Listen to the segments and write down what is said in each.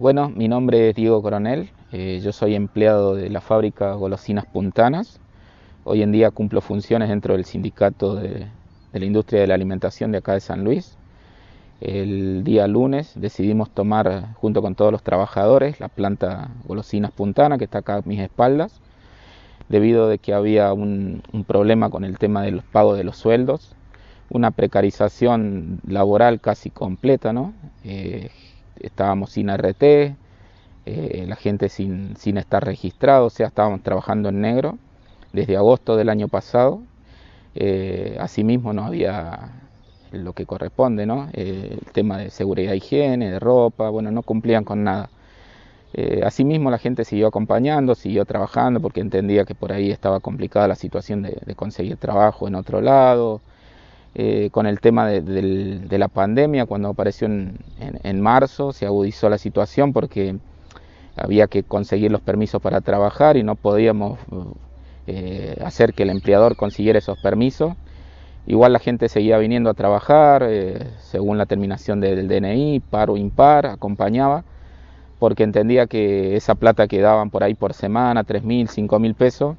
Bueno, mi nombre es Diego Coronel, eh, yo soy empleado de la fábrica Golosinas Puntanas. Hoy en día cumplo funciones dentro del sindicato de, la industria de la alimentación de acá de San Luis. El día lunes decidimos tomar junto con todos los trabajadores la planta Golosinas Puntana que está acá a mis espaldas, debido de que había un, problema con el tema de los pagos de los sueldos, una precarización laboral casi completa, ¿no? Eh, estábamos sin RT, eh, la gente sin, sin estar registrado, o sea, estábamos trabajando en negro desde agosto del año pasado. Eh, asimismo, no había lo que corresponde, ¿no? Eh, el tema de seguridad, higiene, de ropa, bueno, no cumplían con nada. asimismo, la gente siguió acompañando, siguió trabajando porque entendía que por ahí estaba complicada la situación de conseguir trabajo en otro lado, eh, con el tema de, la pandemia, cuando apareció en, marzo, se agudizó la situación porque había que conseguir los permisos para trabajar y no podíamos eh, hacer que el empleador consiguiera esos permisos. Igual la gente seguía viniendo a trabajar, eh, según la terminación del DNI, par o impar, acompañaba, porque entendía que esa plata que daban por ahí por semana, mil, 3.000, mil pesos,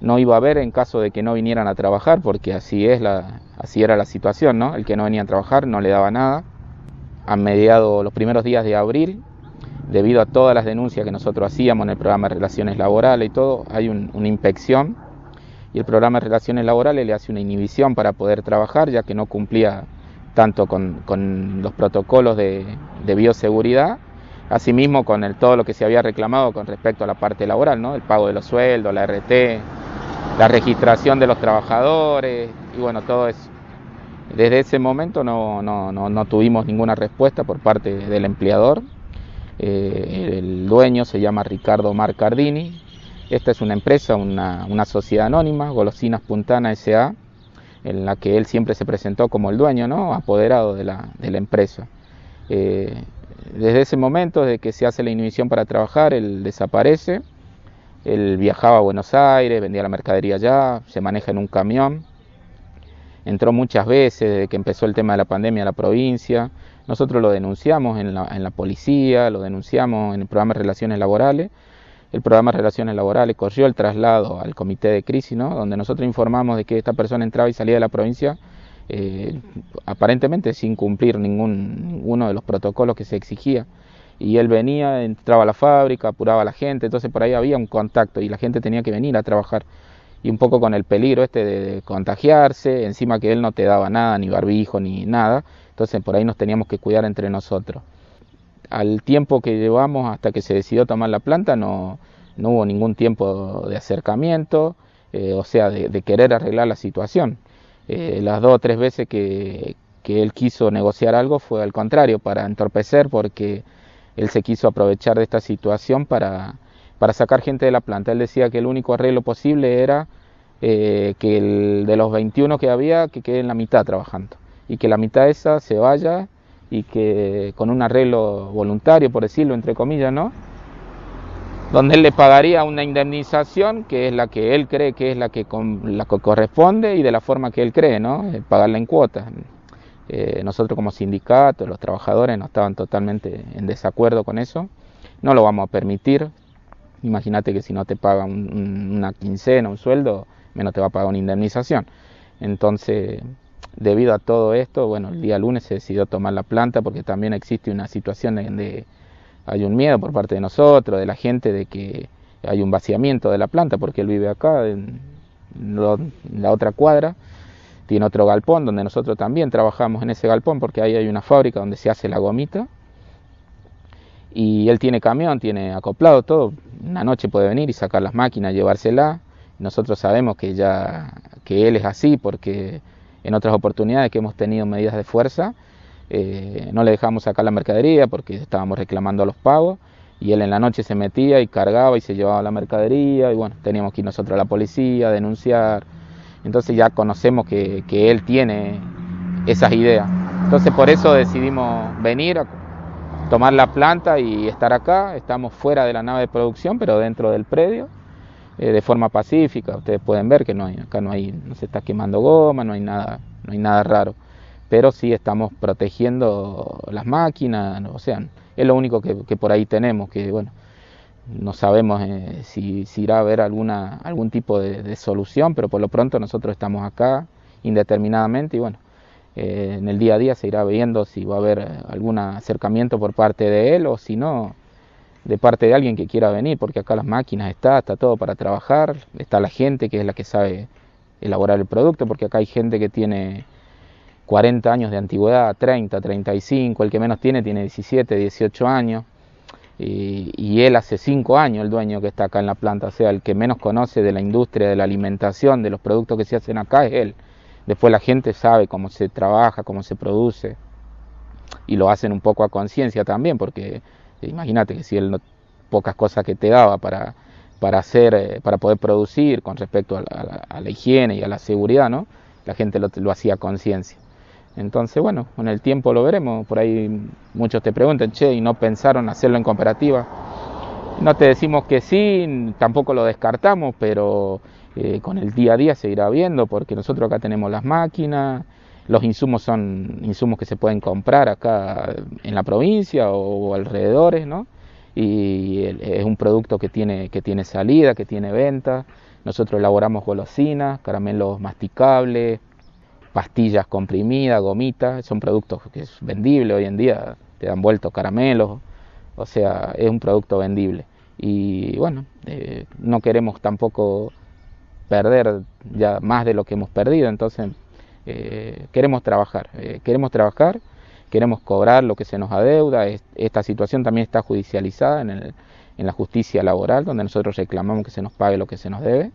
no iba a haber en caso de que no vinieran a trabajar, porque así es la, así era la situación, ¿no? El que no venía a trabajar no le daba nada. A mediados los primeros días de abril, debido a todas las denuncias que nosotros hacíamos en el programa de relaciones laborales y todo, hay una inspección y el programa de relaciones laborales le hace una inhibición para poder trabajar, ya que no cumplía tanto con, los protocolos de, de, bioseguridad, asimismo con el, todo lo que se había reclamado con respecto a la parte laboral, ¿no? El pago de los sueldos, la RT, la registración de los trabajadores y bueno, todo eso. Desde ese momento no, tuvimos ninguna respuesta por parte del empleador. Eh, el dueño se llama Ricardo Marcardini. Esta es una empresa, una, sociedad anónima, Golosinas Puntana S.A., en la que él siempre se presentó como el dueño, ¿no? apoderado de la, empresa. Eh, desde ese momento, desde que se hace la inhibición para trabajar, él desaparece él viajaba a Buenos Aires, vendía la mercadería allá, se maneja en un camión. Entró muchas veces desde que empezó el tema de la pandemia a la provincia. Nosotros lo denunciamos en la, policía, lo denunciamos en el programa de Relaciones Laborales. El programa de Relaciones Laborales corrió el traslado al comité de crisis, ¿no? donde nosotros informamos de que esta persona entraba y salía de la provincia eh, aparentemente sin cumplir ningún, ninguno de los protocolos que se exigía y él venía, entraba a la fábrica, apuraba a la gente, entonces por ahí había un contacto y la gente tenía que venir a trabajar. Y un poco con el peligro este de contagiarse, encima que él no te daba nada, ni barbijo, ni nada, entonces por ahí nos teníamos que cuidar entre nosotros. Al tiempo que llevamos hasta que se decidió tomar la planta no, no hubo ningún tiempo de acercamiento, eh, o sea, de, querer arreglar la situación. Eh, las dos o tres veces que él quiso negociar algo fue al contrario, para entorpecer porque él se quiso aprovechar de esta situación para, sacar gente de la planta. Él decía que el único arreglo posible era eh, que el, de los 21 que había, que queden la mitad trabajando y que la mitad esa se vaya y que con un arreglo voluntario, por decirlo, entre comillas, ¿no? Donde él le pagaría una indemnización que es la que él cree que es la que, corresponde y de la forma que él cree, ¿no? Eh, pagarla en cuotas. Eh, nosotros como sindicato, los trabajadores no estaban totalmente en desacuerdo con eso. No lo vamos a permitir. Imagínate que si no te pagan una quincena, un sueldo, menos te va a pagar una indemnización. Entonces, debido a todo esto, bueno, el día lunes se decidió tomar la planta porque también existe una situación donde hay un miedo por parte de nosotros, de la gente, de que hay un vaciamiento de la planta porque él vive acá, en la otra cuadra tiene otro galpón donde nosotros también trabajamos en ese galpón porque ahí hay una fábrica donde se hace la gomita. Y él tiene camión, tiene acoplado todo. Una noche puede venir y sacar las máquinas, llevársela. Nosotros sabemos que ya que él es así porque en otras oportunidades que hemos tenido medidas de fuerza eh, no le dejamos sacar la mercadería porque estábamos reclamando los pagos y él en la noche se metía y cargaba y se llevaba la mercadería y bueno, teníamos que ir nosotros a la policía a denunciar entonces ya conocemos que, él tiene esas ideas. Entonces por eso decidimos venir a tomar la planta y estar acá. Estamos fuera de la nave de producción, pero dentro del predio, eh, de forma pacífica. Ustedes pueden ver que no hay, acá no hay, no se está quemando goma, no hay nada, no hay nada raro. Pero sí estamos protegiendo las máquinas, o sea, es lo único que, que por ahí tenemos, que bueno, no sabemos eh, si, irá a haber alguna, algún tipo de, solución, pero por lo pronto nosotros estamos acá indeterminadamente y bueno, eh, en el día a día se irá viendo si va a haber eh, algún acercamiento por parte de él o si no, de parte de alguien que quiera venir, porque acá las máquinas está, está todo para trabajar, está la gente que es la que sabe elaborar el producto, porque acá hay gente que tiene 40 años de antigüedad, 30, 35, el que menos tiene tiene 17, 18 años y, él hace cinco años, el dueño que está acá en la planta, o sea, el que menos conoce de la industria, de la alimentación, de los productos que se hacen acá es él. Después la gente sabe cómo se trabaja, cómo se produce y lo hacen un poco a conciencia también, porque eh, imagínate que si él no, pocas cosas que te daba para, para hacer, eh, para poder producir con respecto a la, higiene y a la seguridad, ¿no? La gente lo, lo hacía a conciencia. Entonces, bueno, con el tiempo lo veremos. Por ahí muchos te preguntan, che, ¿y no pensaron hacerlo en cooperativa? No te decimos que sí, tampoco lo descartamos, pero eh, con el día a día se irá viendo, porque nosotros acá tenemos las máquinas, los insumos son insumos que se pueden comprar acá en la provincia o, alrededores, ¿no? Y es un producto que tiene, que tiene salida, que tiene venta. Nosotros elaboramos golosinas, caramelos masticables, pastillas comprimidas, gomitas, son productos que es vendible hoy en día, te dan vuelto caramelos, o sea, es un producto vendible. Y bueno, eh, no queremos tampoco perder ya más de lo que hemos perdido, entonces eh, queremos trabajar, eh, queremos trabajar, queremos cobrar lo que se nos adeuda, esta situación también está judicializada en la justicia laboral, donde nosotros reclamamos que se nos pague lo que se nos debe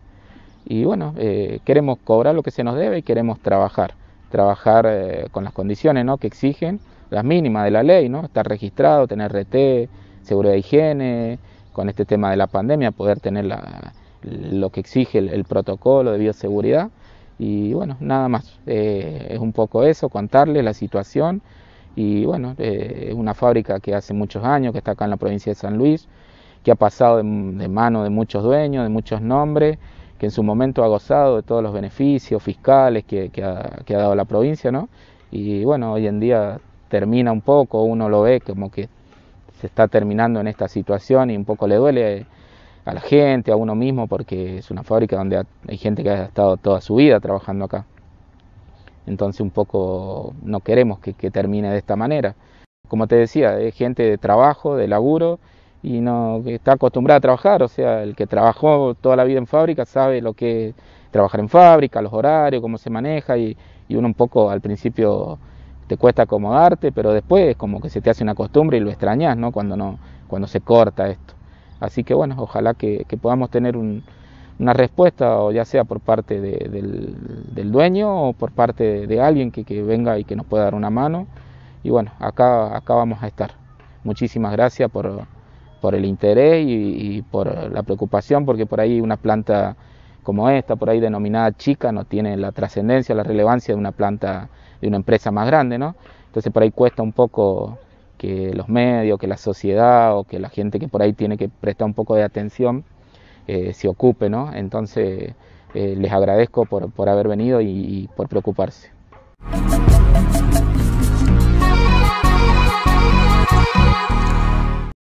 y bueno, eh, queremos cobrar lo que se nos debe y queremos trabajar, trabajar eh, con las condiciones ¿no? que exigen, las mínimas de la ley, ¿no? estar registrado, tener RT, seguridad de higiene, con este tema de la pandemia, poder tener la, lo que exige el, protocolo de bioseguridad. Y bueno, nada más, eh, es un poco eso, contarles la situación. Y bueno, es una fábrica que hace muchos años, que está acá en la provincia de San Luis, que ha pasado de, de mano de muchos dueños, de muchos nombres en su momento ha gozado de todos los beneficios fiscales que, ha, dado la provincia, ¿no? Y bueno, hoy en día termina un poco, uno lo ve como que se está terminando en esta situación y un poco le duele a la gente, a uno mismo, porque es una fábrica donde hay gente que ha estado toda su vida trabajando acá. Entonces un poco no queremos que, termine de esta manera. Como te decía, es gente de trabajo, de laburo y no está acostumbrada a trabajar, o sea, el que trabajó toda la vida en fábrica sabe lo que es trabajar en fábrica, los horarios, cómo se maneja y, uno un poco al principio te cuesta acomodarte, pero después como que se te hace una costumbre y lo extrañas, ¿no? Cuando no cuando se corta esto. Así que bueno, ojalá que, podamos tener una respuesta, o ya sea por parte del, dueño o por parte de, alguien que, que, venga y que nos pueda dar una mano. Y bueno, acá, acá vamos a estar. Muchísimas gracias por, por el interés y, por la preocupación, porque por ahí una planta como esta, por ahí denominada chica, no tiene la trascendencia, la relevancia de una planta de una empresa más grande, ¿no? Entonces por ahí cuesta un poco que los medios, que la sociedad o que la gente que por ahí tiene que prestar un poco de atención eh, se ocupe, ¿no? Entonces eh, les agradezco por, por haber venido y por preocuparse.